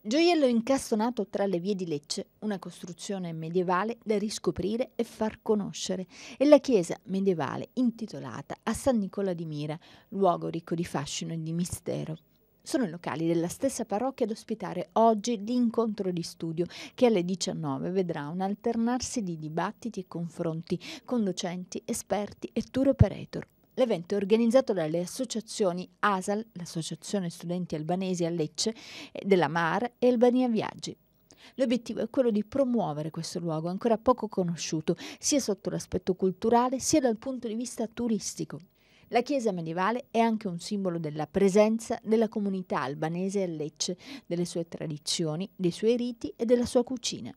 Gioiello incastonato tra le vie di Lecce, una costruzione medievale da riscoprire e far conoscere, e la chiesa medievale intitolata a San Nicola di Mira, luogo ricco di fascino e di mistero. Sono i locali della stessa parrocchia ad ospitare oggi l'incontro di studio che alle 19 vedrà un alternarsi di dibattiti e confronti con docenti, esperti e tour operator L'evento è organizzato dalle associazioni ASAL, l'Associazione Studenti Albanesi a Lecce, eh, della MAR e Albania Viaggi. L'obiettivo è quello di promuovere questo luogo ancora poco conosciuto, sia sotto l'aspetto culturale sia dal punto di vista turistico. La chiesa medievale è anche un simbolo della presenza della comunità albanese a Lecce, delle sue tradizioni, dei suoi riti e della sua cucina.